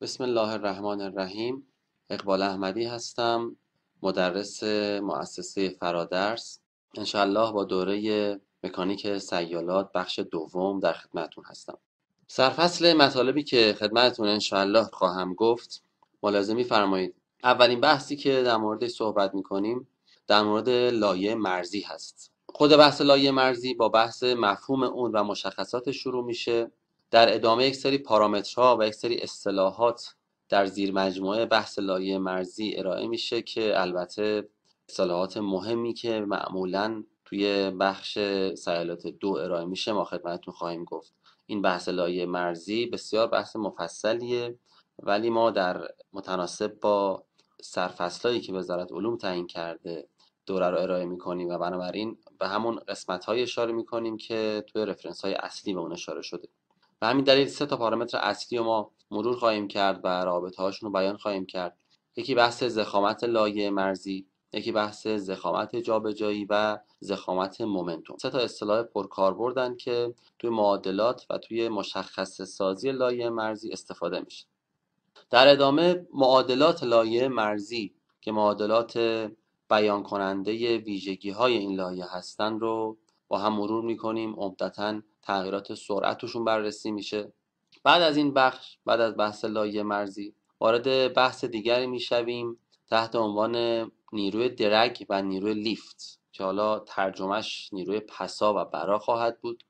بسم الله الرحمن الرحیم اقبال احمدی هستم مدرس مؤسسه فرادرس انشالله با دوره مکانیک سیالات بخش دوم در خدمتون هستم سرفصل مطالبی که خدمتون انشالله خواهم گفت ملاحظه فرمایید اولین بحثی که در مورد صحبت میکنیم در مورد لایه مرزی هست خود بحث لایه مرزی با بحث مفهوم اون و مشخصات شروع میشه در ادامه یک سری پارامترها و یک سری اصطلاحات در زیر مجموعه بحث لایه مرزی ارائه میشه که البته اصطلاحات مهمی که معمولا توی بخش سیالات دو ارائه میشه ما خدمتتون خواهیم گفت این بحث لایه مرزی بسیار بحث مفصلیه ولی ما در متناسب با سرفصلهایی که وزارت علوم تعیین کرده دوره رو ارائه میکنیم و بنابراین به همون قسمت اشاره میکنیم که توی رفرنس های اصلی به اون اشاره شده و همین دلیل سه تا پارامتر اصلی رو ما مرور خواهیم کرد و رابطه هاشون رو بیان خواهیم کرد یکی بحث زخامت لایه مرزی یکی بحث زخامت جابجایی و زخامت مومنتوم سه تا اصطلاح پرکاربردن که توی معادلات و توی مشخص سازی لایه مرزی استفاده میشه در ادامه معادلات لایه مرزی که معادلات بیان کننده ویژگی های این لایه هستند رو با هم مرور میکنیم عمدتا تغییرات سرعتشون بررسی میشه بعد از این بخش بعد از بحث لایه مرزی وارد بحث دیگری میشویم تحت عنوان نیروی درگ و نیروی لیفت که حالا ترجمهش نیروی پسا و برا خواهد بود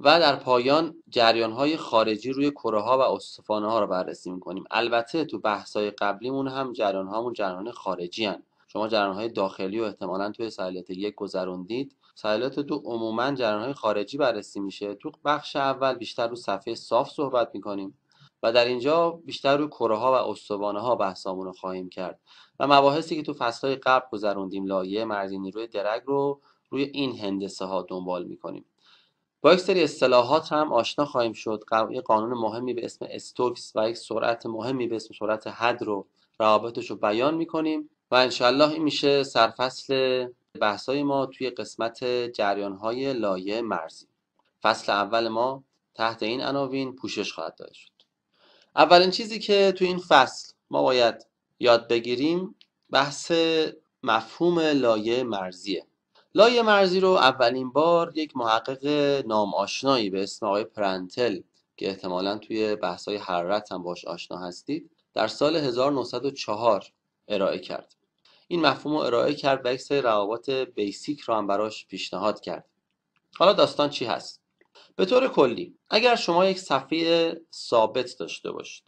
و در پایان جریان های خارجی روی کره ها و استفانه ها رو بررسی میکنیم البته تو بحث های قبلیمون هم جریان هامون جریان خارجی هن. شما جریان های داخلی و احتمالا توی سلیت یک گذروندید سایلات دو عموما جریانهای خارجی بررسی میشه تو بخش اول بیشتر رو صفحه صاف صحبت میکنیم و در اینجا بیشتر روی کره ها و استوانه ها بحثامون رو خواهیم کرد و مباحثی که تو فصل قبل گذروندیم لایه مرزی نیروی درگ رو روی این هندسه ها دنبال میکنیم با یک سری اصطلاحات هم آشنا خواهیم شد یه قانون مهمی به اسم استوکس و یک سرعت مهمی به اسم سرعت حد رو روابطش رو بیان میکنیم و انشالله این میشه سرفصل بحثای ما توی قسمت جریانهای لایه مرزی فصل اول ما تحت این عناوین پوشش خواهد داده شد اولین چیزی که توی این فصل ما باید یاد بگیریم بحث مفهوم لایه مرزیه لایه مرزی رو اولین بار یک محقق نام آشنایی به اسم آقای پرنتل که احتمالا توی بحث‌های حرارت هم باش آشنا هستید در سال 1904 ارائه کرد این مفهوم رو ارائه کرد و یک سری روابط بیسیک رو هم براش پیشنهاد کرد حالا داستان چی هست به طور کلی اگر شما یک صفحه ثابت داشته باشید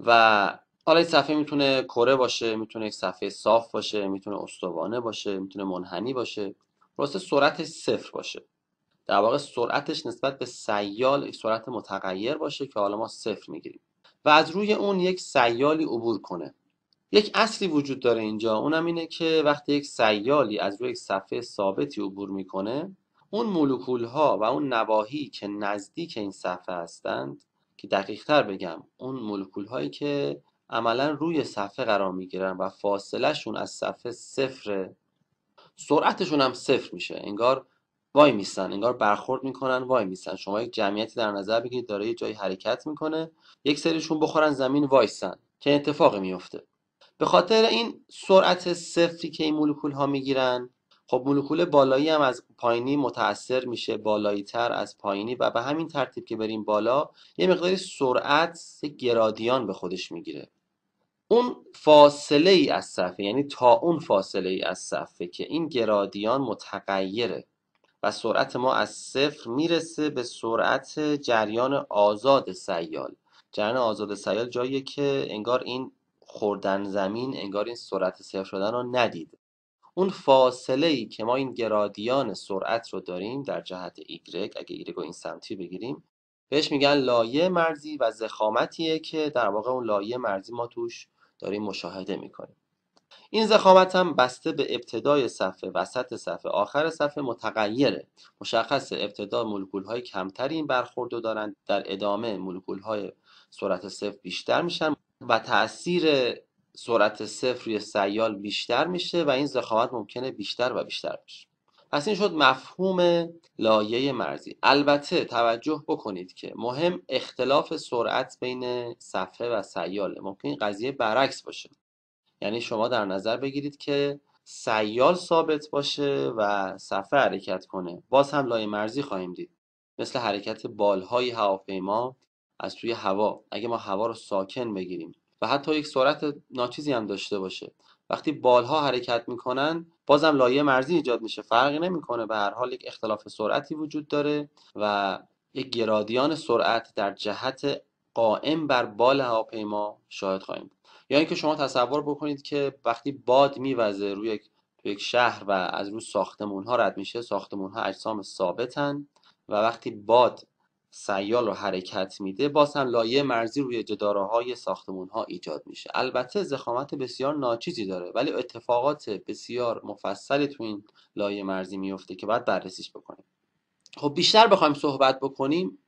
و حالا این صفحه میتونه کره باشه میتونه یک صفحه صاف باشه میتونه استوانه باشه میتونه منحنی باشه راست سرعتش صفر باشه در واقع سرعتش نسبت به سیال سرعت متغیر باشه که حالا ما صفر میگیریم و از روی اون یک سیالی عبور کنه یک اصلی وجود داره اینجا اونم اینه که وقتی یک سیالی از روی یک صفحه ثابتی عبور میکنه اون مولکول ها و اون نواحی که نزدیک این صفحه هستند که دقیق تر بگم اون مولکول هایی که عملا روی صفحه قرار میگیرن و فاصله شون از صفحه صفر، سرعتشون هم صفر میشه انگار وای میسن انگار برخورد میکنن وای میسن شما یک جمعیتی در نظر بگیرید داره یه جایی حرکت میکنه یک سریشون بخورن زمین وایسن که اتفاقی میفته به خاطر این سرعت صفری که این مولکول ها میگیرن خب مولکول بالایی هم از پایینی متاثر میشه بالایی تر از پایینی و به همین ترتیب که بریم بالا یه مقداری سرعت گرادیان به خودش میگیره اون فاصله ای از صفحه یعنی تا اون فاصله ای از صفحه که این گرادیان متغیره و سرعت ما از صفر میرسه به سرعت جریان آزاد سیال جریان آزاد سیال جاییه که انگار این خوردن زمین انگار این سرعت صفر شدن رو ندید اون فاصله ای که ما این گرادیان سرعت رو داریم در جهت ایگرگ اگه ایگرگ رو این سمتی بگیریم بهش میگن لایه مرزی و زخامتیه که در واقع اون لایه مرزی ما توش داریم مشاهده میکنیم این زخامت هم بسته به ابتدای صفحه وسط صفحه آخر صفحه متغیره مشخص ابتدا مولکول های کمتری این برخورد دارند در ادامه مولکول های سرعت صفر بیشتر میشن و تاثیر سرعت صفر روی سیال بیشتر میشه و این زخامت ممکنه بیشتر و بیشتر بشه پس این شد مفهوم لایه مرزی البته توجه بکنید که مهم اختلاف سرعت بین صفحه و سیاله ممکن قضیه برعکس باشه یعنی شما در نظر بگیرید که سیال ثابت باشه و صفحه حرکت کنه باز هم لایه مرزی خواهیم دید مثل حرکت بالهای هواپیما از توی هوا اگه ما هوا رو ساکن بگیریم و حتی یک سرعت ناچیزی هم داشته باشه وقتی بالها حرکت میکنن بازم لایه مرزی ایجاد میشه فرقی نمیکنه به هر حال یک اختلاف سرعتی وجود داره و یک گرادیان سرعت در جهت قائم بر بال هواپیما شاهد خواهیم یا یعنی اینکه شما تصور بکنید که وقتی باد میوزه روی یک یک شهر و از روی ساختمون ها رد میشه ساختمون ها اجسام ثابتن و وقتی باد سیال رو حرکت میده باز هم لایه مرزی روی جداره های ساختمون ها ایجاد میشه البته زخامت بسیار ناچیزی داره ولی اتفاقات بسیار مفصلی تو این لایه مرزی میفته که باید بررسیش بکنیم خب بیشتر بخوایم صحبت بکنیم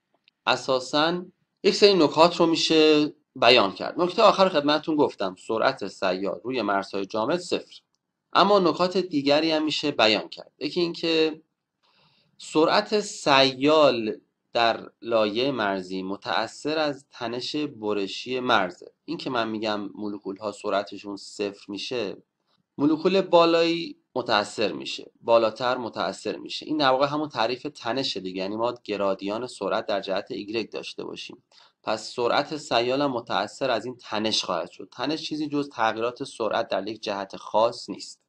اساسا یک سری نکات رو میشه بیان کرد نکته آخر خدمتتون گفتم سرعت سیال روی مرزهای جامد صفر اما نکات دیگری هم میشه بیان کرد یکی اینکه سرعت سیال در لایه مرزی متأثر از تنش برشی مرزه این که من میگم مولکول ها سرعتشون صفر میشه مولکول بالایی متأثر میشه بالاتر متأثر میشه این در واقع همون تعریف تنشه دیگه یعنی ما گرادیان سرعت در جهت ایگرگ داشته باشیم پس سرعت سیال متأثر از این تنش خواهد شد تنش چیزی جز تغییرات سرعت در یک جهت خاص نیست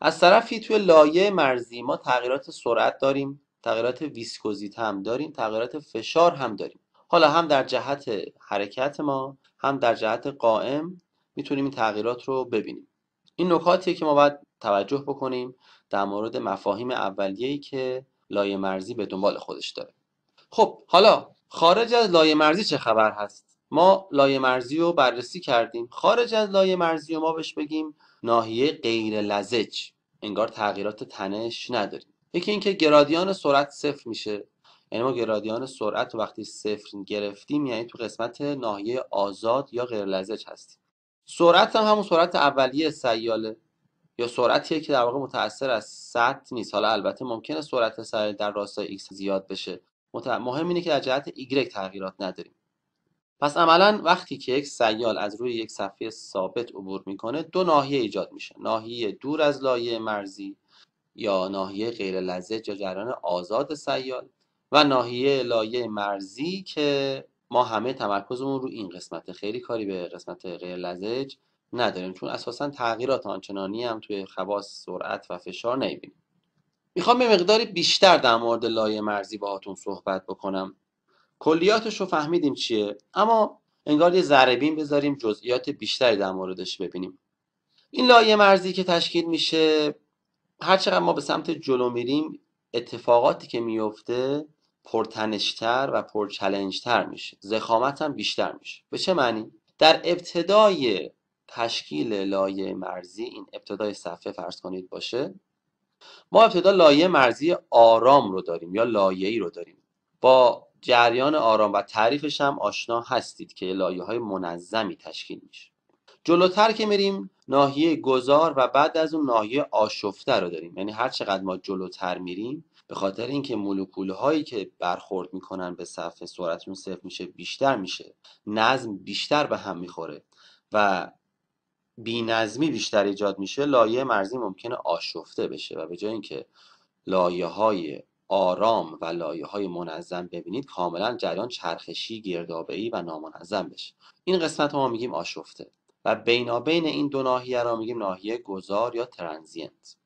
از طرفی توی لایه مرزی ما تغییرات سرعت داریم تغییرات ویسکوزیت هم داریم تغییرات فشار هم داریم حالا هم در جهت حرکت ما هم در جهت قائم میتونیم این تغییرات رو ببینیم این نکاتیه که ما باید توجه بکنیم در مورد مفاهیم اولیه‌ای که لایه مرزی به دنبال خودش داره خب حالا خارج از لایه مرزی چه خبر هست ما لایه مرزی رو بررسی کردیم خارج از لایه مرزی رو ما بهش بگیم ناحیه غیر لزج انگار تغییرات تنش نداریم یکی اینکه گرادیان سرعت صفر میشه یعنی ما گرادیان سرعت وقتی صفر گرفتیم یعنی تو قسمت ناحیه آزاد یا غیرلزج هستیم سرعت هم همون سرعت اولیه سیاله یا سرعتیه که در واقع متأثر از سطح نیست حالا البته ممکنه سرعت سیال در راستای ایکس زیاد بشه مهم اینه که در جهت y تغییرات نداریم پس عملا وقتی که یک سیال از روی یک صفحه ثابت عبور میکنه دو ناحیه ایجاد میشه ناحیه دور از لایه مرزی یا ناحیه غیر لزج یا جریان آزاد سیال و ناحیه لایه مرزی که ما همه تمرکزمون رو این قسمت خیلی کاری به قسمت غیر لزج نداریم چون اساسا تغییرات آنچنانی هم توی خواص سرعت و فشار نمیبینیم میخوام به مقداری بیشتر در مورد لایه مرزی باهاتون صحبت بکنم کلیاتش رو فهمیدیم چیه اما انگار یه ذره بذاریم جزئیات بیشتری در موردش ببینیم این لایه مرزی که تشکیل میشه هر ما به سمت جلو میریم اتفاقاتی که میفته پرتنشتر و پرچلنجتر میشه زخامت هم بیشتر میشه به چه معنی در ابتدای تشکیل لایه مرزی این ابتدای صفحه فرض کنید باشه ما ابتدا لایه مرزی آرام رو داریم یا لایه ای رو داریم با جریان آرام و تعریفش هم آشنا هستید که لایه های منظمی تشکیل میشه جلوتر که میریم ناحیه گذار و بعد از اون ناحیه آشفته رو داریم یعنی هر چقدر ما جلوتر میریم به خاطر اینکه مولکول هایی که برخورد میکنن به صفحه سرعتشون صفر میشه بیشتر میشه نظم بیشتر به هم میخوره و نظمی بیشتر ایجاد میشه لایه مرزی ممکنه آشفته بشه و به جای اینکه لایه های آرام و لایه های منظم ببینید کاملا جریان چرخشی گردابه و نامنظم بشه این قسمت ما میگیم آشفته و بینابین این دو ناحیه را میگیم ناحیه گذار یا ترانزینت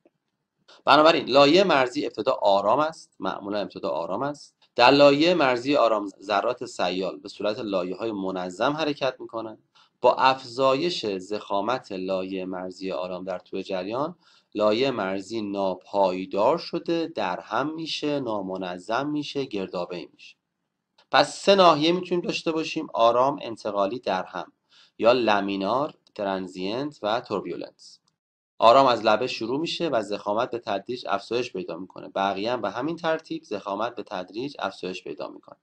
بنابراین لایه مرزی ابتدا آرام است معمولا ابتدا آرام است در لایه مرزی آرام ذرات سیال به صورت لایه های منظم حرکت میکنند با افزایش زخامت لایه مرزی آرام در طول جریان لایه مرزی ناپایدار شده در هم میشه نامنظم میشه گردابه میشه پس سه ناحیه میتونیم داشته باشیم آرام انتقالی در هم یا لمینار ترانزینت و توربیولنس آرام از لبه شروع میشه و زخامت به تدریج افزایش پیدا میکنه بقیه هم به همین ترتیب زخامت به تدریج افزایش پیدا میکنه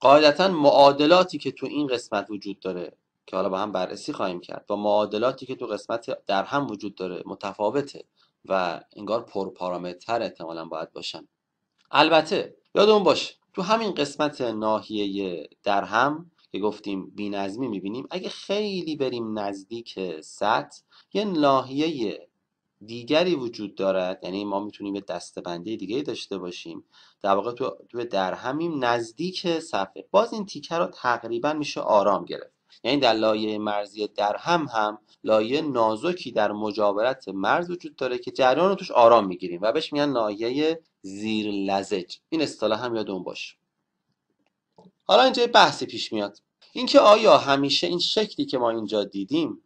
قاعدتا معادلاتی که تو این قسمت وجود داره که حالا با هم بررسی خواهیم کرد و معادلاتی که تو قسمت در هم وجود داره متفاوته و انگار پرپارامتر احتمالا باید باشن البته یادمون باشه تو همین قسمت ناحیه درهم که گفتیم نظمی میبینیم اگه خیلی بریم نزدیک سطح یه ناحیه دیگری وجود دارد یعنی ما میتونیم یه دستبنده دیگه داشته باشیم در واقع تو, درهمیم نزدیک صفحه باز این تیکه رو تقریبا میشه آرام گرفت یعنی در لایه مرزی درهم هم لایه نازکی در مجاورت مرز وجود داره که جریان رو توش آرام میگیریم و بهش میگن لایه زیر لزج این اصطلاح هم یاد اون باشه حالا اینجا بحثی پیش میاد اینکه آیا همیشه این شکلی که ما اینجا دیدیم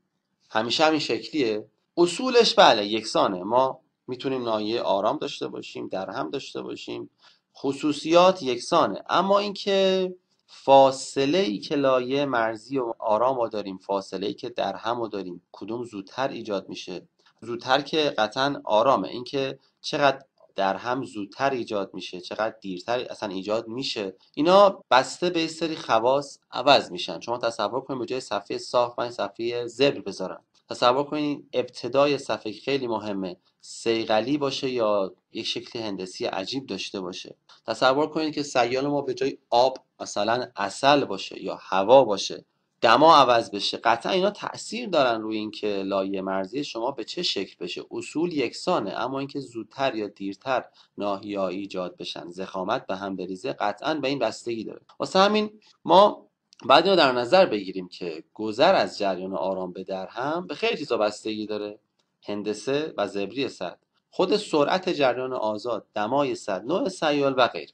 همیشه همین شکلیه اصولش بله یکسانه ما میتونیم نایه آرام داشته باشیم در هم داشته باشیم خصوصیات یکسانه اما اینکه فاصله ای که لایه مرزی و آرام رو داریم فاصله ای که در هم داریم کدوم زودتر ایجاد میشه زودتر که قطعا آرامه اینکه چقدر در هم زودتر ایجاد میشه چقدر دیرتر اصلا ایجاد میشه اینا بسته به سری خواص عوض میشن شما تصور کنید به جای صفحه صاف من صفحه زبر بذارم تصور کنید ابتدای صفحه خیلی مهمه سیغلی باشه یا یک شکل هندسی عجیب داشته باشه تصور کنید که سیال ما به جای آب مثلا اصل باشه یا هوا باشه دما عوض بشه قطعا اینا تاثیر دارن روی اینکه لایه مرزی شما به چه شکل بشه اصول یکسانه اما اینکه زودتر یا دیرتر ناحیه ایجاد بشن زخامت به هم بریزه قطعا به این بستگی داره واسه همین ما بعد رو در نظر بگیریم که گذر از جریان آرام به درهم به خیلی چیزا بستگی داره هندسه و زبری سد خود سرعت جریان آزاد دمای سد نوع سیال و غیر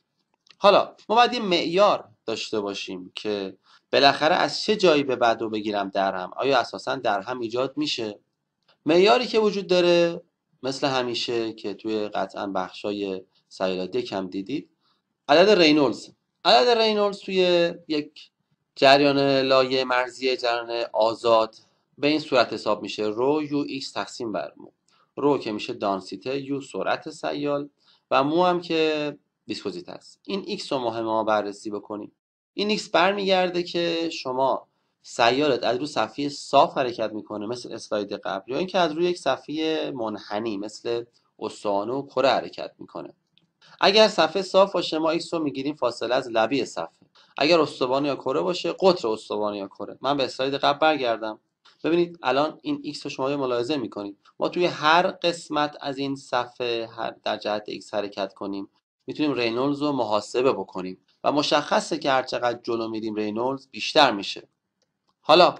حالا ما باید یه معیار داشته باشیم که بالاخره از چه جایی به بعد رو بگیرم درهم آیا اساسا درهم ایجاد میشه معیاری که وجود داره مثل همیشه که توی قطعا بخشای سیالادک کم دیدید عدد رینولز عدد رینولز توی یک جریان لایه مرزی جریان آزاد به این صورت حساب میشه رو یو ایکس تقسیم بر مو رو که میشه دانسیته یو سرعت سیال و مو هم که ویسکوزیت هست این ایکس رو مهم ما بررسی بکنیم این ایکس برمیگرده که شما سیارت از روی صفحه صاف حرکت میکنه مثل اسلاید قبل یا اینکه از روی یک صفحه منحنی مثل استوانه و کره حرکت میکنه اگر صفحه صاف باشه ما ایکس رو میگیریم فاصله از لبی صفحه اگر استوانه یا کره باشه قطر استوانه یا کره من به اسلاید قبل برگردم ببینید الان این ایکس رو شما ملاحظه میکنید ما توی هر قسمت از این صفحه در جهت ایکس حرکت کنیم میتونیم رینولز رو محاسبه بکنیم و مشخصه که هر چقدر جلو میریم رینولز بیشتر میشه حالا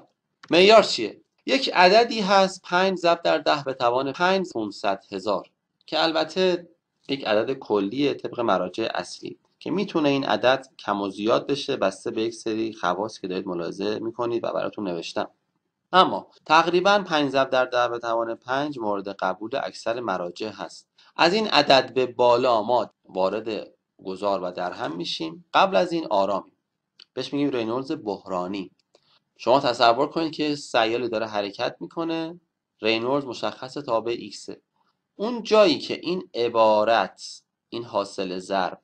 معیار چیه یک عددی هست 5 ضرب در 10 به توان 5 500 هزار که البته یک عدد کلیه طبق مراجع اصلی که میتونه این عدد کم و زیاد بشه بسته به یک سری خواص که دارید ملاحظه میکنید و براتون نوشتم اما تقریبا 5 ضرب در 10 به توان 5 مورد قبول اکثر مراجع هست از این عدد به بالا ما وارد گذار و درهم میشیم قبل از این آرامی. بهش میگیم رینولز بحرانی شما تصور کنید که سیالی داره حرکت میکنه رینولز مشخص تابع x اون جایی که این عبارت این حاصل ضرب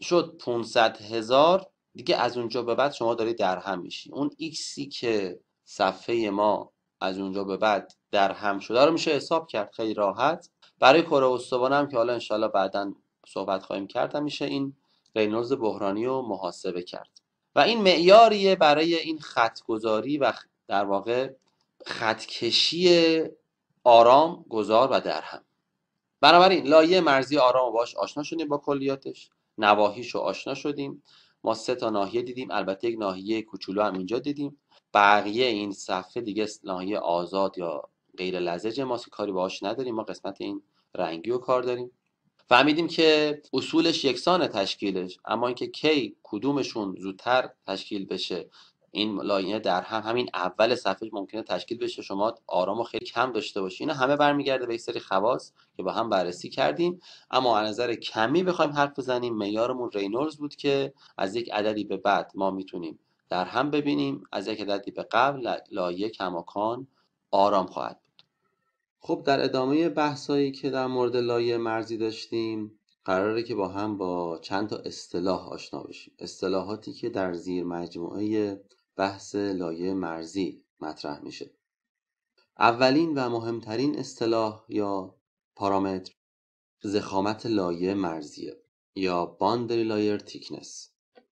شد 500 هزار دیگه از اونجا به بعد شما داری درهم میشی اون ایکسی که صفحه ما از اونجا به بعد درهم شده رو میشه حساب کرد خیلی راحت برای کره استوانه هم که حالا انشاءالله بعدا صحبت خواهیم کرد میشه این رینولز بحرانی رو محاسبه کرد و این معیاریه برای این خطگذاری و در واقع خطکشی آرام گذار و درهم بنابراین لایه مرزی آرام و باش آشنا شدیم با کلیاتش نواهیش رو آشنا شدیم ما سه تا ناحیه دیدیم البته یک ناحیه کوچولو هم اینجا دیدیم بقیه این صفحه دیگه ناحیه آزاد یا غیر لزج ما کاری باهاش نداریم ما قسمت این رنگی و کار داریم فهمیدیم که اصولش یکسان تشکیلش اما اینکه کی کدومشون زودتر تشکیل بشه این لاینه در هم همین اول صفحه ممکنه تشکیل بشه شما آرام و خیلی کم داشته باشی اینا همه برمیگرده به یک سری خواص که با هم بررسی کردیم اما از نظر کمی بخوایم حرف بزنیم معیارمون رینولز بود که از یک عددی به بعد ما میتونیم در هم ببینیم از یک عددی به قبل لایه کماکان آرام خواهد خب در ادامه بحثایی که در مورد لایه مرزی داشتیم قراره که با هم با چند تا اصطلاح آشنا بشیم اصطلاحاتی که در زیر مجموعه بحث لایه مرزی مطرح میشه اولین و مهمترین اصطلاح یا پارامتر زخامت لایه مرزیه یا باندری لایر تیکنس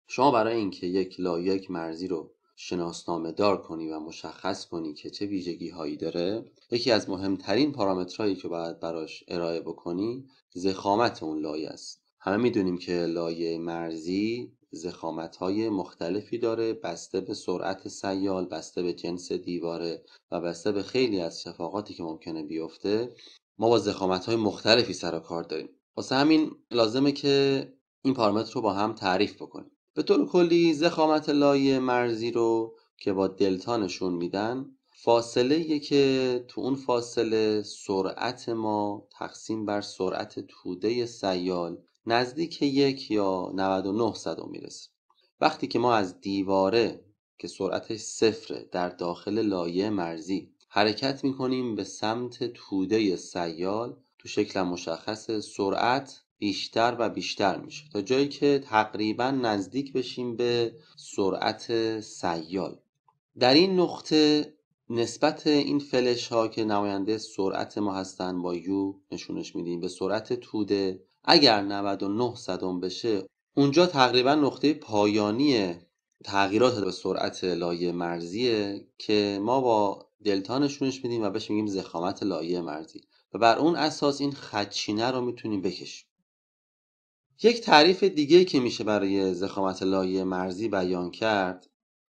شما برای اینکه یک لایه مرزی رو شناسنامه دار کنی و مشخص کنی که چه ویژگی هایی داره یکی از مهمترین پارامترهایی که باید براش ارائه بکنی زخامت اون لایه است همه میدونیم که لایه مرزی زخامت های مختلفی داره بسته به سرعت سیال بسته به جنس دیواره و بسته به خیلی از شفاقاتی که ممکنه بیفته ما با زخامت های مختلفی سر و کار داریم واسه همین لازمه که این پارامتر رو با هم تعریف بکنیم به طور کلی زخامت لایه مرزی رو که با دلتا نشون میدن فاصله که تو اون فاصله سرعت ما تقسیم بر سرعت توده سیال نزدیک یک یا 99 صدم میرسه وقتی که ما از دیواره که سرعتش صفره در داخل لایه مرزی حرکت میکنیم به سمت توده سیال تو شکل مشخص سرعت بیشتر و بیشتر میشه تا جایی که تقریبا نزدیک بشیم به سرعت سیال در این نقطه نسبت این فلش ها که نماینده سرعت ما هستن با یو نشونش میدیم به سرعت توده اگر 99 صدم بشه اونجا تقریبا نقطه پایانی تغییرات به سرعت لایه مرزیه که ما با دلتا نشونش میدیم و بهش میگیم زخامت لایه مرزی و بر اون اساس این خدچینه رو میتونیم بکشیم یک تعریف دیگه که میشه برای زخامت لایه مرزی بیان کرد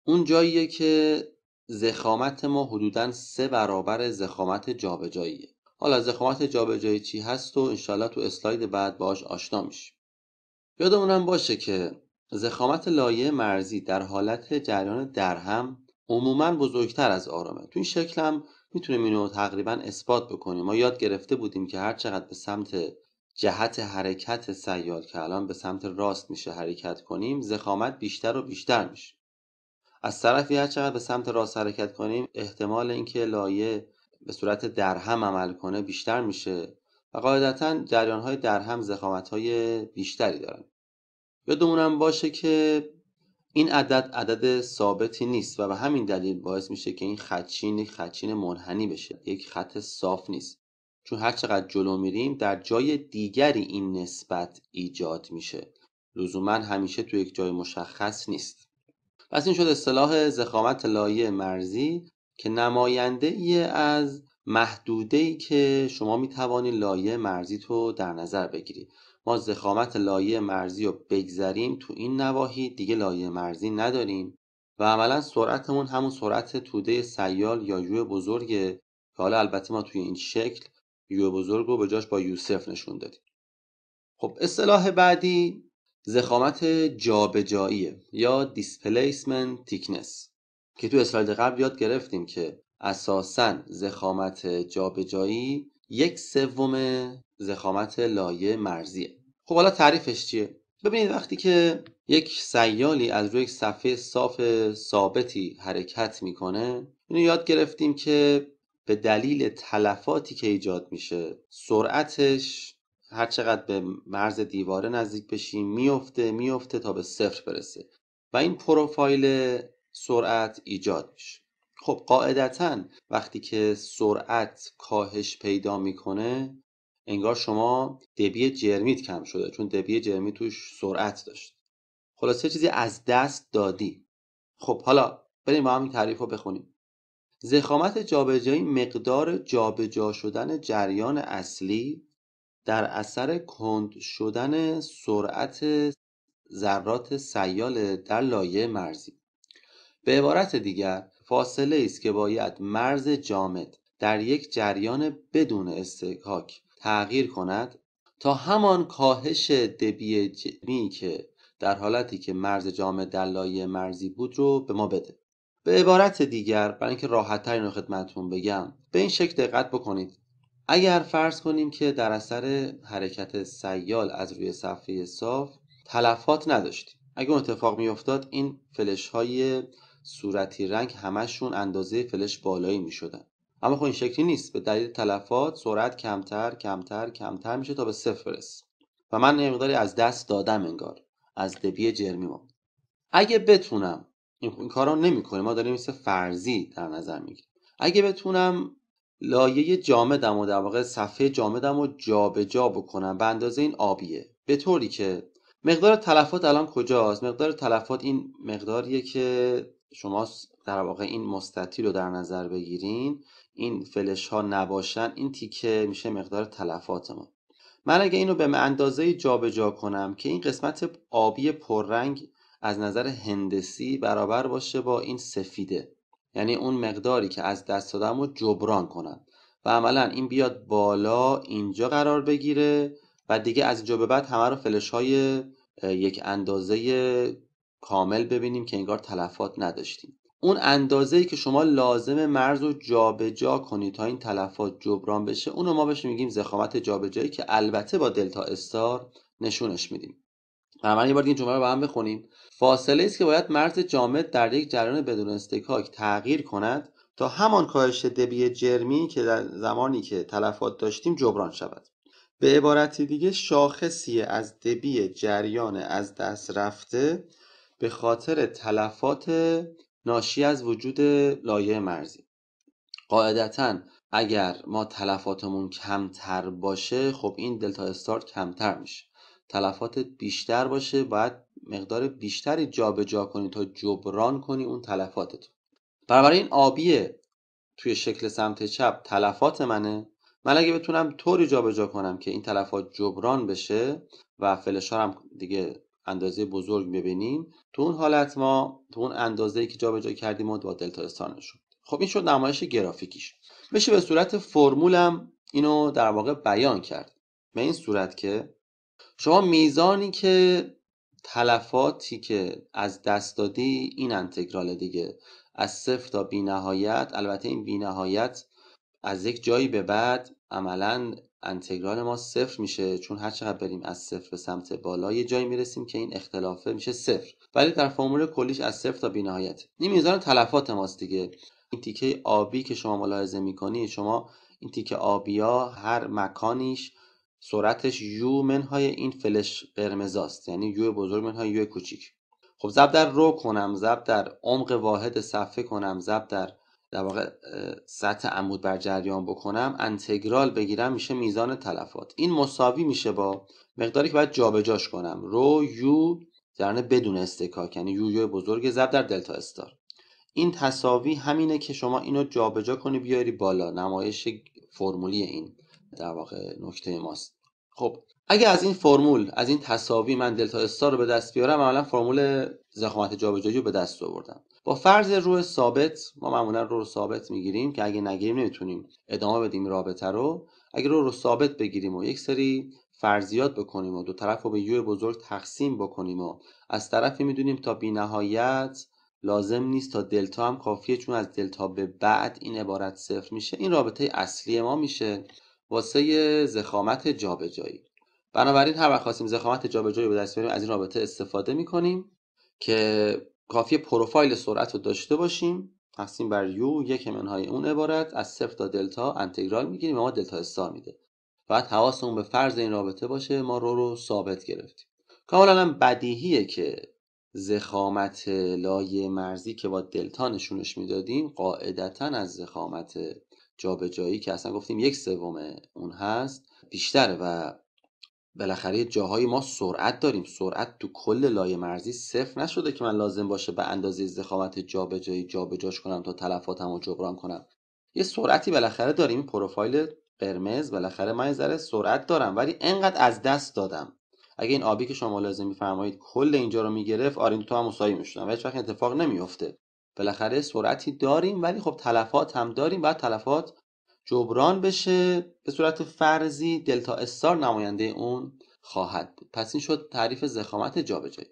اون جاییه که زخامت ما حدوداً سه برابر زخامت جابجاییه حالا زخامت جابجایی چی هست و انشالله تو اسلاید بعد باش آشنا میشیم یادمونم باشه که زخامت لایه مرزی در حالت جریان درهم عموما بزرگتر از آرامه تو این شکل هم میتونیم اینو تقریبا اثبات بکنیم ما یاد گرفته بودیم که هر چقدر به سمت جهت حرکت سیال که الان به سمت راست میشه حرکت کنیم زخامت بیشتر و بیشتر میشه از طرفی هر چقدر به سمت راست حرکت کنیم احتمال اینکه لایه به صورت درهم عمل کنه بیشتر میشه و قاعدتا جریان های درهم زخامت های بیشتری دارن یادمونم باشه که این عدد عدد ثابتی نیست و به همین دلیل باعث میشه که این خدچین خدچین منحنی بشه یک خط صاف نیست چون هر چقدر جلو میریم در جای دیگری این نسبت ایجاد میشه لزوما همیشه تو یک جای مشخص نیست پس این شد اصطلاح زخامت لایه مرزی که نماینده ای از محدوده ای که شما می لایه مرزی تو در نظر بگیرید ما زخامت لایه مرزی رو بگذریم تو این نواحی دیگه لایه مرزی نداریم و عملا سرعتمون همون سرعت توده سیال یا یوی بزرگه که حالا البته ما توی این شکل یو بزرگ رو به جاش با یوسف نشون دادیم خب اصطلاح بعدی زخامت جابجاییه یا دیسپلیسمنت تیکنس که تو اسلاید قبل یاد گرفتیم که اساسا زخامت جابجایی یک سوم زخامت لایه مرزیه خب حالا تعریفش چیه ببینید وقتی که یک سیالی از روی صفحه صاف ثابتی حرکت میکنه اینو یاد گرفتیم که به دلیل تلفاتی که ایجاد میشه سرعتش هر چقدر به مرز دیواره نزدیک بشیم میفته میفته تا به صفر برسه و این پروفایل سرعت ایجاد میشه خب قاعدتا وقتی که سرعت کاهش پیدا میکنه انگار شما دبی جرمیت کم شده چون دبی جرمیت توش سرعت داشت خلاصه چیزی از دست دادی خب حالا بریم با هم تعریف رو بخونیم زخامت جابجایی مقدار جابجا شدن جریان اصلی در اثر کند شدن سرعت ذرات سیال در لایه مرزی به عبارت دیگر فاصله است که باید مرز جامد در یک جریان بدون استحکاک تغییر کند تا همان کاهش دبی جمی که در حالتی که مرز جامد در لایه مرزی بود رو به ما بده به عبارت دیگر برای اینکه راحتتر اینو خدمتتون بگم به این شکل دقت بکنید اگر فرض کنیم که در اثر حرکت سیال از روی صفحه صاف تلفات نداشتیم اگر اون اتفاق میافتاد این فلش های صورتی رنگ همشون اندازه فلش بالایی می شدن. اما خب این شکلی نیست به دلیل تلفات سرعت کمتر کمتر کمتر میشه تا به صفر برسه و من از دست دادم انگار از دبی جرمی ما اگه بتونم این کار رو کنیم ما داریم مثل فرضی در نظر میگیریم اگه بتونم لایه جامدم و در واقع صفحه جامدم و جابجا جا بکنم به اندازه این آبیه به طوری که مقدار تلفات الان کجاست مقدار تلفات این مقداریه که شما در واقع این مستطیل رو در نظر بگیرین این فلش ها نباشن این تیکه میشه مقدار تلفات ما من اگه اینو به اندازه جابجا کنم که این قسمت آبی پررنگ از نظر هندسی برابر باشه با این سفیده یعنی اون مقداری که از دست دادم رو جبران کنم و عملا این بیاد بالا اینجا قرار بگیره و دیگه از اینجا به بعد همه رو فلش های یک اندازه کامل ببینیم که انگار تلفات نداشتیم اون اندازه ای که شما لازم مرز رو جابجا کنید تا این تلفات جبران بشه اونو ما بهش میگیم زخامت جابجایی که البته با دلتا استار نشونش میدیم من یه بار دیگه جمله رو با هم بخونیم فاصله است که باید مرز جامد در یک جریان بدون استکاک تغییر کند تا همان کاهش دبی جرمی که در زمانی که تلفات داشتیم جبران شود به عبارت دیگه شاخصی از دبی جریان از دست رفته به خاطر تلفات ناشی از وجود لایه مرزی قاعدتا اگر ما تلفاتمون کمتر باشه خب این دلتا استارت کمتر میشه تلفاتت بیشتر باشه باید مقدار بیشتری جابجا جا کنی تا جبران کنی اون تلفاتت برابر این آبیه توی شکل سمت چپ تلفات منه من اگه بتونم طوری جابجا جا کنم که این تلفات جبران بشه و فلشار هم دیگه اندازه بزرگ ببینیم تو اون حالت ما تو اون اندازه‌ای که جابجا جا کردیم و با دلتا استانشون خب این شد نمایش گرافیکیش میشه به صورت فرمولم اینو در واقع بیان کرد به این صورت که شما میزانی که تلفاتی که از دست دادی این انتگرال دیگه از صفر تا بی نهایت البته این بی نهایت از یک جایی به بعد عملا انتگرال ما صفر میشه چون هر چقدر بریم از صفر به سمت بالا یه جایی میرسیم که این اختلافه میشه صفر ولی در فرمول کلیش از صفر تا بی نهایت این میزان تلفات ماست دیگه این تیکه آبی که شما ملاحظه میکنی شما این تیکه آبیا هر مکانیش سرعتش یو منهای این فلش است یعنی یو بزرگ منهای یو کوچیک خب زب در رو کنم زب در عمق واحد صفحه کنم زب در در واقع سطح عمود بر جریان بکنم انتگرال بگیرم میشه میزان تلفات این مساوی میشه با مقداری که باید جابجاش کنم رو یو درانه بدون استکاک یعنی یو یو بزرگ زب در دلتا استار این تساوی همینه که شما اینو جابجا کنی بیاری بالا نمایش فرمولی این در واقع نکته ماست خب اگه از این فرمول از این تساوی من دلتا استار رو به دست بیارم عملا فرمول زخامت جابجایی رو به دست آوردم با فرض رو ثابت ما معمولا رو, رو ثابت میگیریم که اگه نگیریم نمیتونیم ادامه بدیم رابطه رو اگه رو رو ثابت بگیریم و یک سری فرضیات بکنیم و دو طرف رو به یو بزرگ تقسیم بکنیم و از طرفی میدونیم تا بی نهایت لازم نیست تا دلتا هم کافیه چون از دلتا به بعد این عبارت صفر میشه این رابطه اصلی ما میشه واسه زخامت جابجایی بنابراین هر وقت خواستیم زخامت جابجایی به دست بیاریم از این رابطه استفاده میکنیم که کافی پروفایل سرعت رو داشته باشیم تقسیم بر یو یک منهای اون عبارت از صفر تا دلتا انتگرال میگیریم و ما دلتا استار میده بعد حواسمون به فرض این رابطه باشه ما رو رو ثابت گرفتیم کاملا بدیهیه که زخامت لایه مرزی که با دلتا نشونش میدادیم قاعدتا از زخامت جابجایی که اصلا گفتیم یک سوم اون هست بیشتره و بالاخره جاهای ما سرعت داریم سرعت تو کل لایه مرزی صفر نشده که من لازم باشه به اندازه ازدخامت جابجایی جابجاش کنم تا تلفاتم رو جبران کنم یه سرعتی بالاخره داریم پروفایل قرمز بالاخره من ذره سرعت دارم ولی انقدر از دست دادم اگه این آبی که شما لازم میفرمایید کل اینجا رو میگرفت آرین تو هم مساوی میشدم هیچ وقت اتفاق نمیفته بالاخره سرعتی داریم ولی خب تلفات هم داریم بعد تلفات جبران بشه به صورت فرضی دلتا استار نماینده اون خواهد بود پس این شد تعریف زخامت جابجایی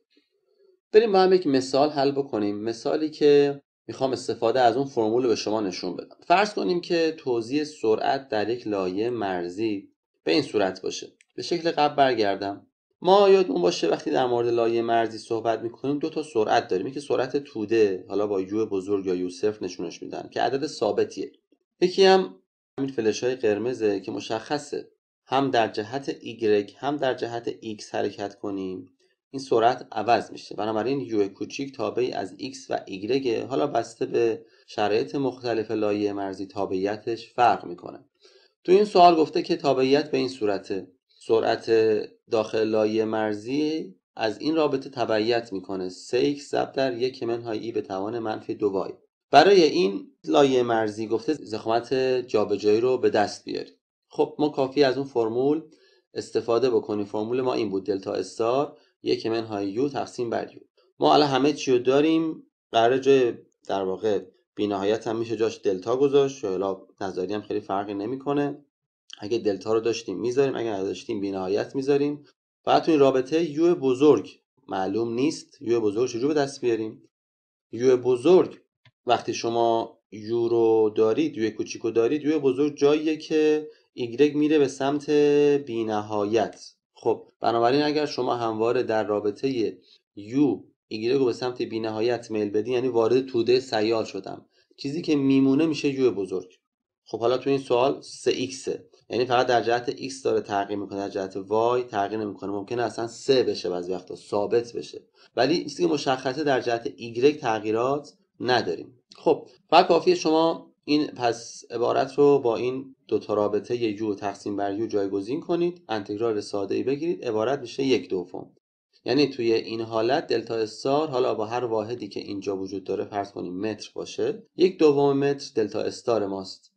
بریم با هم یک مثال حل بکنیم مثالی که میخوام استفاده از اون فرمول به شما نشون بدم فرض کنیم که توضیح سرعت در یک لایه مرزی به این صورت باشه به شکل قبل برگردم ما یادمون باشه وقتی در مورد لایه مرزی صحبت میکنیم دو تا سرعت داریم یکی سرعت توده حالا با یو بزرگ یا یو نشونش میدن که عدد ثابتیه یکی هم همین فلش های قرمزه که مشخصه هم در جهت ایگرگ هم در جهت ایکس حرکت کنیم این سرعت عوض میشه بنابراین یو کوچیک تابعی از ایکس و ایگرگه حالا بسته به شرایط مختلف لایه مرزی تابعیتش فرق میکنه تو این سوال گفته که تابعیت به این صورته سرعت داخل لایه مرزی از این رابطه تبعیت میکنه سیک زب در یک منهای ای به توان منفی دو وای برای این لایه مرزی گفته زخمت جابجایی رو به دست بیاری خب ما کافی از اون فرمول استفاده بکنیم فرمول ما این بود دلتا استار یک های یو تقسیم بر یو ما الان همه چی رو داریم قرار جای در واقع بینهایت هم میشه جاش دلتا گذاشت شاید نظری هم خیلی فرقی نمیکنه اگه دلتا رو داشتیم میذاریم اگه نداشتیم بینهایت میذاریم بعد تو این رابطه یو بزرگ معلوم نیست یو بزرگ چجور به دست بیاریم یو بزرگ وقتی شما یو رو دارید یو کوچیک رو دارید یو بزرگ جاییه که ایگرگ میره به سمت بینهایت خب بنابراین اگر شما همواره در رابطه یو ایگرگ رو به سمت بینهایت میل بدی یعنی وارد توده سیال شدم چیزی که میمونه میشه یو بزرگ خب حالا تو این سوال 3 یعنی فقط در جهت x داره تغییر میکنه در جهت y تغییر نمیکنه ممکنه اصلا سه بشه بعضی وقتا ثابت بشه ولی چیزی که مشخصه در جهت y تغییرات نداریم خب فقط کافیه شما این پس عبارت رو با این دو تا رابطه یو تقسیم بر یو جایگزین کنید انتگرال ساده ای بگیرید عبارت میشه یک دوم یعنی توی این حالت دلتا استار حالا با هر واحدی که اینجا وجود داره فرض کنیم متر باشه یک دوم متر دلتا استار ماست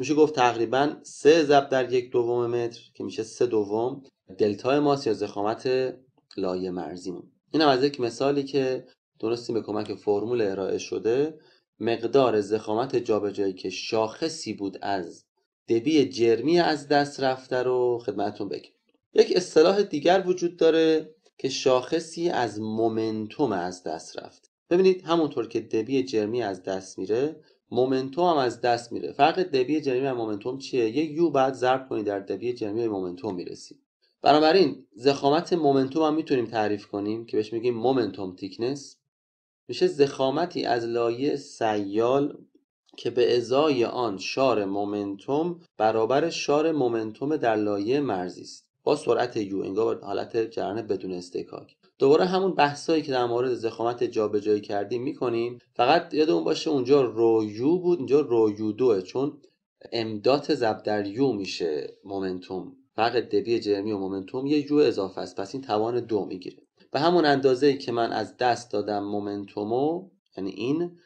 میشه گفت تقریبا سه ضرب در یک دوم متر که میشه سه دوم دلتا ماس یا زخامت لایه این هم از یک مثالی که درستی به کمک فرمول ارائه شده مقدار زخامت جابجایی که شاخصی بود از دبی جرمی از دست رفته رو خدمتتون بگم یک اصطلاح دیگر وجود داره که شاخصی از مومنتوم از دست رفت ببینید همونطور که دبی جرمی از دست میره مومنتوم هم از دست میره فرق دبی جرمی و مومنتوم چیه یه یو بعد ضرب کنید در دبی جرمی مومنتوم میرسید بنابراین زخامت مومنتوم هم میتونیم تعریف کنیم که بهش میگیم مومنتوم تیکنس میشه زخامتی از لایه سیال که به ازای آن شار مومنتوم برابر شار مومنتوم در لایه مرزی است با سرعت یو انگار حالت جریان بدون استکاک دوباره همون بحثایی که در مورد زخامت جابجایی کردیم میکنیم فقط یادمون باشه اونجا رویو بود اینجا رویو دوه چون امدات زب در یو میشه مومنتوم فرق دبی جرمی و مومنتوم یه یو اضافه است پس این توان دو میگیره به همون اندازه که من از دست دادم مومنتومو یعنی این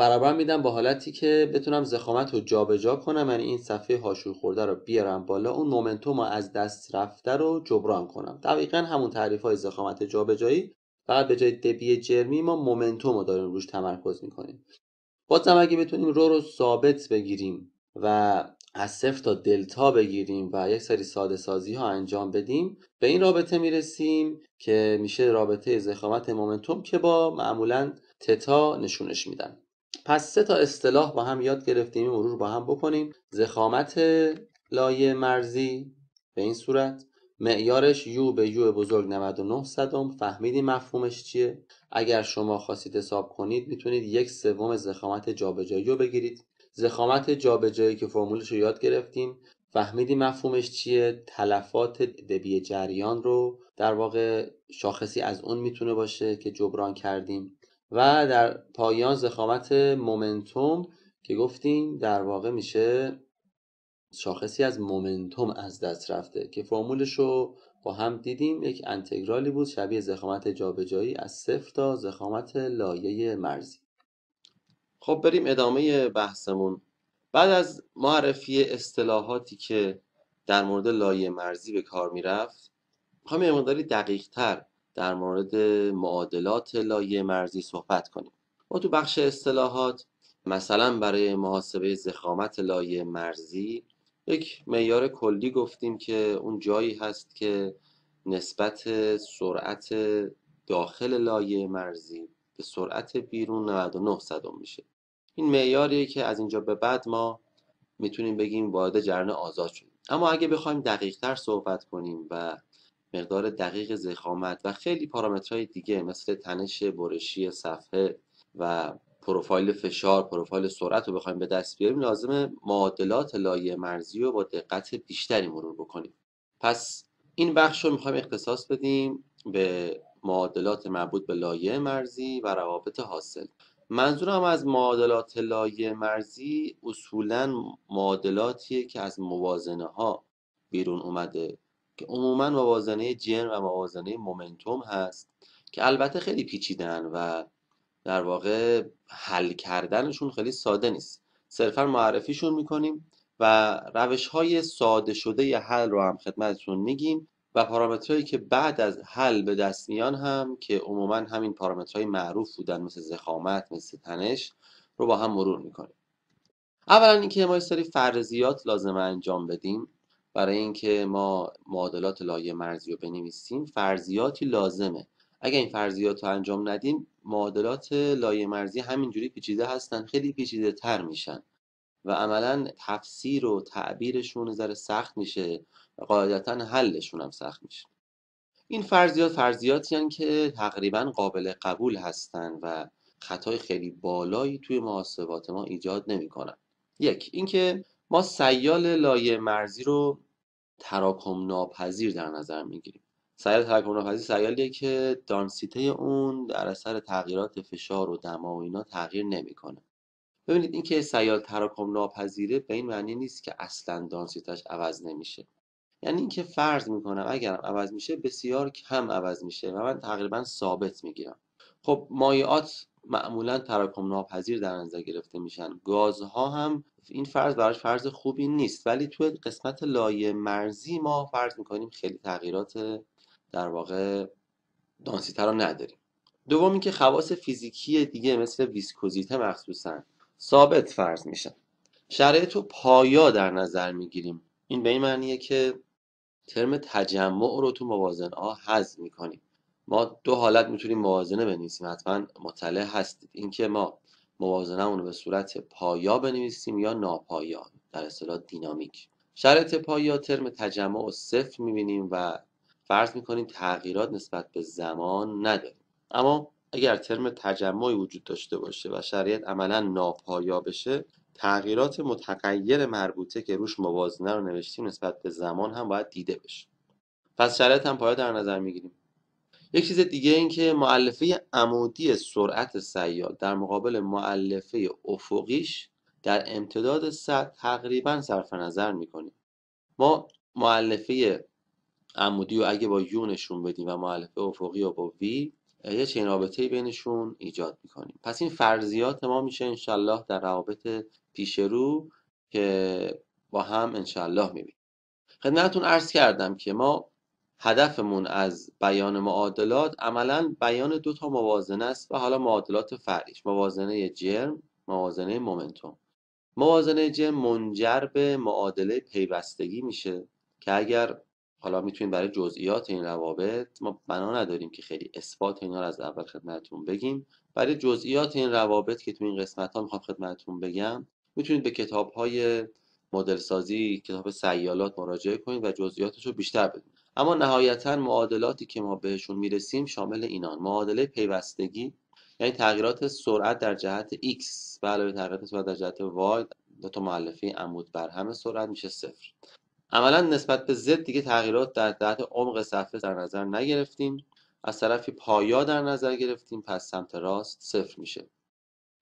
برابر میدم با حالتی که بتونم زخامت رو جابجا کنم یعنی این صفحه هاشور خورده رو بیارم بالا اون مومنتوم از دست رفته رو جبران کنم دقیقا همون تعریف های زخامت جابجایی فقط به جای دبی جرمی ما مومنتوم رو داریم روش تمرکز میکنیم بازم اگه بتونیم رو رو ثابت بگیریم و از صفر تا دلتا بگیریم و یک سری ساده سازی ها انجام بدیم به این رابطه میرسیم که میشه رابطه زخامت مومنتوم که با معمولا تتا نشونش میدن پس سه تا اصطلاح با هم یاد گرفتیم این مرور با هم بکنیم زخامت لایه مرزی به این صورت معیارش یو به یو بزرگ 99 صدم فهمیدیم مفهومش چیه اگر شما خواستید حساب کنید میتونید یک سوم زخامت جابجایی رو بگیرید زخامت جابجایی که فرمولش رو یاد گرفتیم فهمیدیم مفهومش چیه تلفات دبی جریان رو در واقع شاخصی از اون میتونه باشه که جبران کردیم و در پایان زخامت مومنتوم که گفتیم در واقع میشه شاخصی از مومنتوم از دست رفته که فرمولش رو با هم دیدیم یک انتگرالی بود شبیه زخامت جابجایی از صفر تا زخامت لایه مرزی خب بریم ادامه بحثمون بعد از معرفی اصطلاحاتی که در مورد لایه مرزی به کار میرفت میخوام یه مقداری دقیق تر در مورد معادلات لایه مرزی صحبت کنیم ما تو بخش اصطلاحات مثلا برای محاسبه زخامت لایه مرزی یک معیار کلی گفتیم که اون جایی هست که نسبت سرعت داخل لایه مرزی به سرعت بیرون 99 صدم میشه این معیاریه که از اینجا به بعد ما میتونیم بگیم وارد جریان آزاد شدیم اما اگه بخوایم تر صحبت کنیم و مقدار دقیق زخامت و خیلی پارامترهای دیگه مثل تنش برشی صفحه و پروفایل فشار پروفایل سرعت رو بخوایم به دست بیاریم لازمه معادلات لایه مرزی رو با دقت بیشتری مرور بکنیم پس این بخش رو میخوایم اختصاص بدیم به معادلات مربوط به لایه مرزی و روابط حاصل منظورم از معادلات لایه مرزی اصولا معادلاتیه که از موازنه ها بیرون اومده که عموما موازنه جن و موازنه مومنتوم هست که البته خیلی پیچیدن و در واقع حل کردنشون خیلی ساده نیست صرفا معرفیشون میکنیم و روش های ساده شده ی حل رو هم خدمتتون میگیم و پارامترهایی که بعد از حل به دست میان هم که عموما همین پارامترهای معروف بودن مثل زخامت مثل تنش رو با هم مرور میکنیم اولا اینکه ما یه سری فرضیات لازم انجام بدیم برای اینکه ما معادلات لایه مرزی رو بنویسیم فرضیاتی لازمه اگر این فرضیات رو انجام ندیم معادلات لایه مرزی همینجوری پیچیده هستن خیلی پیچیده تر میشن و عملا تفسیر و تعبیرشون ذره سخت میشه و قاعدتا حلشون هم سخت میشه این فرضیات فرضیاتی یعنی که تقریبا قابل قبول هستن و خطای خیلی بالایی توی محاسبات ما ایجاد نمیکنن یک اینکه ما سیال لایه مرزی رو تراکم ناپذیر در نظر میگیریم سیال تراکم ناپذیر سیالیه که دانسیته اون در اثر تغییرات فشار و دما و اینا تغییر نمیکنه ببینید اینکه سیال تراکم ناپذیره به این معنی نیست که اصلا دانسیتش عوض نمیشه یعنی اینکه فرض میکنم اگر عوض میشه بسیار کم عوض میشه و من تقریبا ثابت میگیرم خب مایعات معمولا تراکم ناپذیر در نظر گرفته میشن گازها هم این فرض براش فرض خوبی نیست ولی تو قسمت لایه مرزی ما فرض میکنیم خیلی تغییرات در واقع دانسیتر رو نداریم دوم که خواص فیزیکی دیگه مثل ویسکوزیته مخصوصا ثابت فرض میشن شرایط رو پایا در نظر میگیریم این به این معنیه که ترم تجمع رو تو موازن ها حذف میکنیم ما دو حالت میتونیم موازنه بنویسیم حتما مطلع هستید اینکه ما موازنه رو به صورت پایا بنویسیم یا ناپایا در اصطلاح دینامیک شرط پایا ترم تجمع و صفر میبینیم و فرض میکنیم تغییرات نسبت به زمان نداره اما اگر ترم تجمعی وجود داشته باشه و شرایط عملا ناپایا بشه تغییرات متغیر مربوطه که روش موازنه رو نوشتیم نسبت به زمان هم باید دیده بشه پس شرایط هم پایا در نظر میگیریم یک چیز دیگه این که معلفه عمودی سرعت سیال در مقابل معلفه افقیش در امتداد سطح تقریبا صرف نظر میکنیم ما معلفه عمودی رو اگه با یو نشون بدیم و معلفه افقی رو با وی یه چین رابطه بینشون ایجاد میکنیم پس این فرضیات ما میشه انشالله در روابط پیش رو که با هم انشالله میبینیم خدمتتون عرض کردم که ما هدفمون از بیان معادلات عملا بیان دو تا موازنه است و حالا معادلات فرعیش موازنه جرم موازنه مومنتوم موازنه جرم منجر به معادله پیوستگی میشه که اگر حالا میتونیم برای جزئیات این روابط ما بنا نداریم که خیلی اثبات اینا رو از اول خدمتتون بگیم برای جزئیات این روابط که تو این قسمت ها میخوام خدمتتون بگم میتونید به کتاب های مدل سازی کتاب سیالات مراجعه کنید و جزئیاتش رو بیشتر بدونید اما نهایتا معادلاتی که ما بهشون میرسیم شامل اینان معادله پیوستگی یعنی تغییرات سرعت در جهت x بله، به علاوه تغییرات سرعت در جهت y دو تا مؤلفه عمود بر همه سرعت میشه صفر عملا نسبت به z دیگه تغییرات در جهت عمق صفحه در نظر نگرفتیم از طرفی پایا در نظر گرفتیم پس سمت راست صفر میشه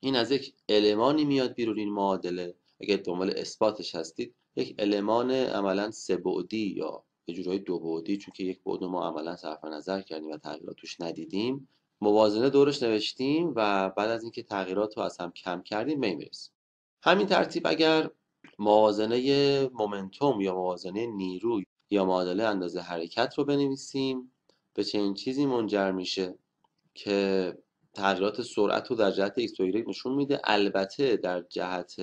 این از یک المانی میاد بیرون این معادله اگر دنبال اثباتش هستید یک المان عملا سه یا یه جورای دو بعدی چون که یک بعد ما عملا صرف نظر کردیم و تغییرات توش ندیدیم موازنه دورش نوشتیم و بعد از اینکه تغییرات رو از هم کم کردیم به همین ترتیب اگر موازنه مومنتوم یا موازنه نیروی یا معادله اندازه حرکت رو بنویسیم به چنین چیزی منجر میشه که تغییرات سرعت رو در جهت x و نشون میده البته در جهت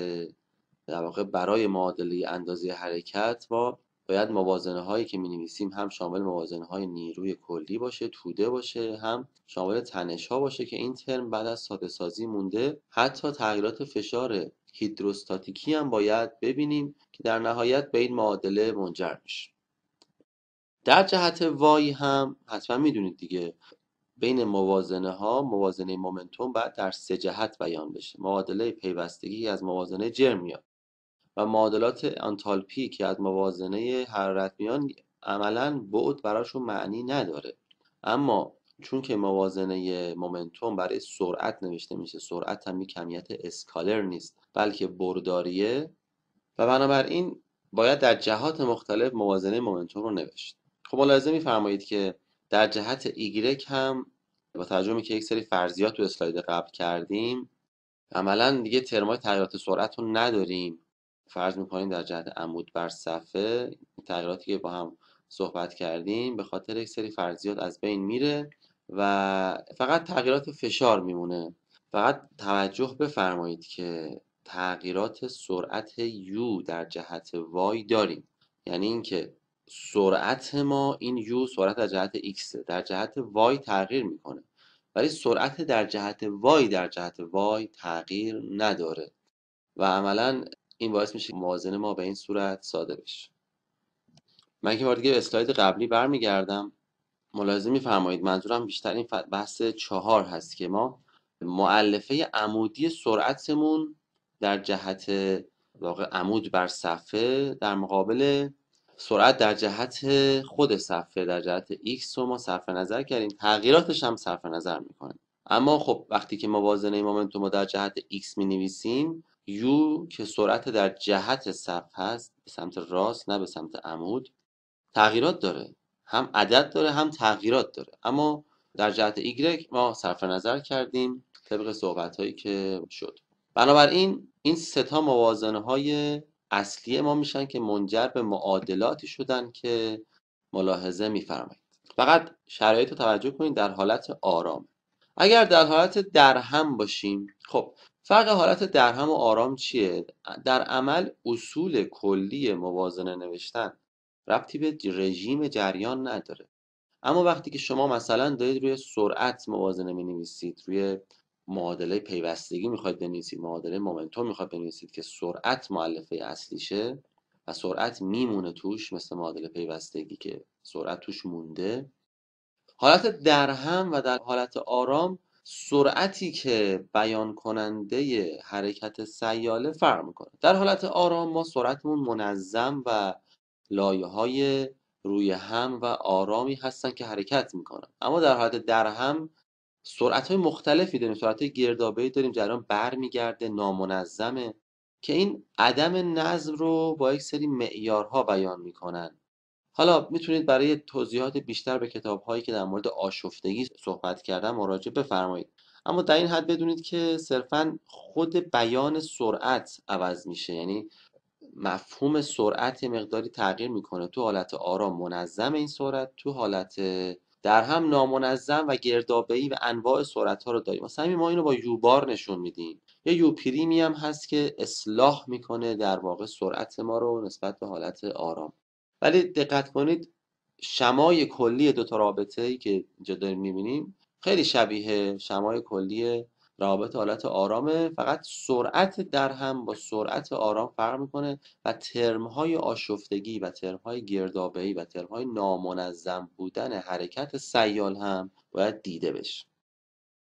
در واقع برای معادله اندازه حرکت ما باید موازنه هایی که می نویسیم هم شامل موازنه های نیروی کلی باشه توده باشه هم شامل تنش ها باشه که این ترم بعد از ساده سازی مونده حتی تغییرات فشار هیدروستاتیکی هم باید ببینیم که در نهایت به این معادله منجر میشه در جهت وای هم حتما میدونید دیگه بین موازنه ها موازنه مومنتوم بعد در سه جهت بیان بشه معادله پیوستگی از موازنه جرم میاد و معادلات انتالپی که از موازنه حرارت میان عملا بعد براشون معنی نداره اما چون که موازنه مومنتوم برای سرعت نوشته میشه سرعت هم کمیت اسکالر نیست بلکه برداریه و بنابراین باید در جهات مختلف موازنه مومنتوم رو نوشت خب ملاحظه میفرمایید که در جهت ایگرک هم با ترجمه که یک سری فرضیات تو اسلاید قبل کردیم عملا دیگه ترمای تغییرات سرعت رو نداریم فرض میکنیم در جهت عمود بر صفحه تغییراتی که با هم صحبت کردیم به خاطر یک سری فرضیات از بین میره و فقط تغییرات فشار میمونه فقط توجه بفرمایید که تغییرات سرعت یو در جهت وای داریم یعنی اینکه سرعت ما این یو سرعت در جهت ایکس در جهت وای تغییر میکنه ولی سرعت در جهت وای در جهت وای تغییر نداره و عملا این باعث میشه موازن ما به این صورت ساده بشه من که دیگه به اسلاید قبلی برمیگردم ملاحظه میفرمایید منظورم بیشتر این بحث چهار هست که ما معلفه عمودی سرعتمون در جهت واقع عمود بر صفحه در مقابل سرعت در جهت خود صفحه در جهت x رو ما صرف نظر کردیم تغییراتش هم صرف نظر میکنیم اما خب وقتی که موازنه مومنتوم رو در جهت x می نویسیم یو که سرعت در جهت صف هست به سمت راست نه به سمت عمود تغییرات داره هم عدد داره هم تغییرات داره اما در جهت ایگرک ما صرف نظر کردیم طبق صحبت هایی که شد بنابراین این ستا موازنه های اصلی ما میشن که منجر به معادلاتی شدن که ملاحظه میفرمایید فقط شرایط رو توجه کنید در حالت آرام اگر در حالت درهم باشیم خب فرق حالت درهم و آرام چیه در عمل اصول کلی موازنه نوشتن ربطی به رژیم جریان نداره اما وقتی که شما مثلا دارید روی سرعت موازنه می روی معادله پیوستگی میخواید بنویسید معادله مومنتوم میخواید بنویسید که سرعت معلفه اصلیشه و سرعت میمونه توش مثل معادله پیوستگی که سرعت توش مونده حالت درهم و در حالت آرام سرعتی که بیان کننده حرکت سیاله فرق میکنه در حالت آرام ما سرعتمون منظم و لایه های روی هم و آرامی هستن که حرکت میکنن اما در حالت درهم سرعت های مختلفی داریم سرعت های گردابه داریم جریان برمیگرده نامنظمه که این عدم نظم رو با یک سری معیارها بیان میکنن حالا میتونید برای توضیحات بیشتر به کتاب هایی که در مورد آشفتگی صحبت کردن مراجعه بفرمایید اما در این حد بدونید که صرفا خود بیان سرعت عوض میشه یعنی مفهوم سرعت مقداری تغییر میکنه تو حالت آرام منظم این سرعت تو حالت در هم نامنظم و گردابه‌ای و انواع سرعت ها رو داریم مثلا ما اینو با یوبار نشون میدیم یا یو پریمی هم هست که اصلاح میکنه در واقع سرعت ما رو نسبت به حالت آرام ولی دقت کنید شمای کلی دو تا رابطه ای که اینجا داریم میبینیم خیلی شبیه شمای کلی رابط حالت آرامه فقط سرعت در هم با سرعت آرام فرق میکنه و ترمهای آشفتگی و ترمهای گردابهی و ترمهای نامنظم بودن حرکت سیال هم باید دیده بشه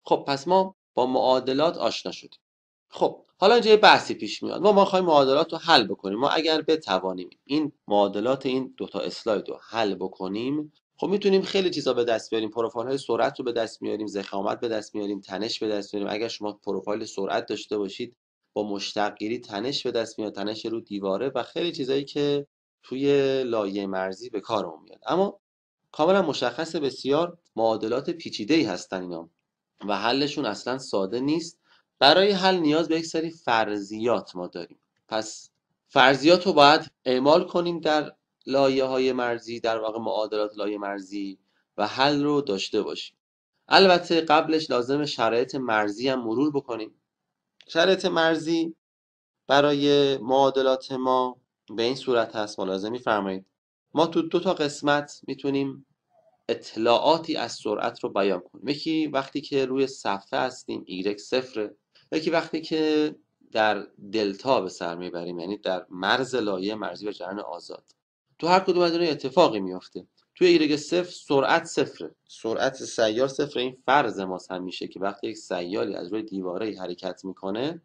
خب پس ما با معادلات آشنا شدیم خب حالا اینجا یه بحثی پیش میاد ما ما خواهیم معادلات رو حل بکنیم ما اگر بتوانیم این معادلات این دوتا اسلاید رو حل بکنیم خب میتونیم خیلی چیزا به دست بیاریم پروفایل های سرعت رو به دست میاریم زخامت به دست میاریم تنش به دست میاریم اگر شما پروفایل سرعت داشته باشید با گیری تنش به دست میاد تنش رو دیواره و خیلی چیزایی که توی لایه مرزی به کار میاد اما کاملا مشخص بسیار معادلات پیچیده ای هستن اینا و حلشون اصلا ساده نیست برای حل نیاز به یک سری فرضیات ما داریم پس فرضیات رو باید اعمال کنیم در لایه های مرزی در واقع معادلات لایه مرزی و حل رو داشته باشیم البته قبلش لازم شرایط مرزی هم مرور بکنیم شرایط مرزی برای معادلات ما به این صورت هست ملاحظه میفرمایید ما تو دو تا قسمت میتونیم اطلاعاتی از سرعت رو بیان کنیم یکی وقتی که روی صفحه هستیم y صفره و یکی وقتی که در دلتا به سر میبریم یعنی در مرز لایه مرزی و جهان آزاد تو هر کدوم از اتفاقی میفته توی ایرگ صفر سرعت صفره سرعت سیار صفره این فرض ماست همیشه که وقتی یک سیالی از روی دیواره حرکت میکنه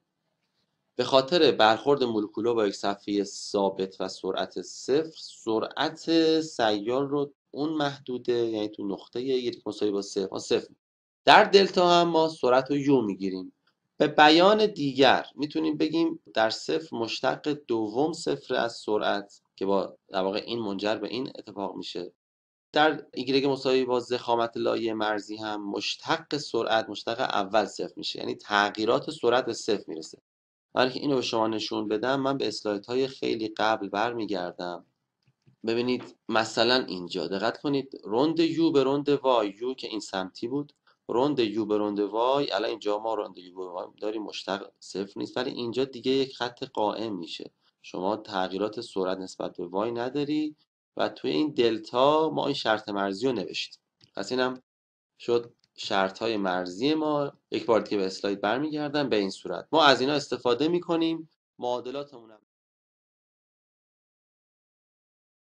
به خاطر برخورد مولکولا با یک صفحه ثابت و سرعت صفر سرعت سیال رو اون محدوده یعنی تو نقطه یک مساوی با صفر صفر در دلتا هم ما سرعت رو یو میگیریم به بیان دیگر میتونیم بگیم در صفر مشتق دوم صفر از سرعت که با در واقع این منجر به این اتفاق میشه در ایگرگ مساوی با زخامت لایه مرزی هم مشتق سرعت مشتق اول صفر میشه یعنی تغییرات سرعت به صفر میرسه برای که اینو به شما نشون بدم من به اسلایت های خیلی قبل برمیگردم ببینید مثلا اینجا دقت کنید روند یو به روند وای یو که این سمتی بود روند یو به روند وای الان اینجا ما روند یو به وای داریم مشتق صفر نیست ولی اینجا دیگه یک خط قائم میشه شما تغییرات سرعت نسبت به وای نداری و توی این دلتا ما این شرط مرزی رو نوشتیم پس اینم شد شرط های مرزی ما یک بار دیگه به اسلاید برمیگردم به این صورت ما از اینا استفاده میکنیم معادلاتمون هم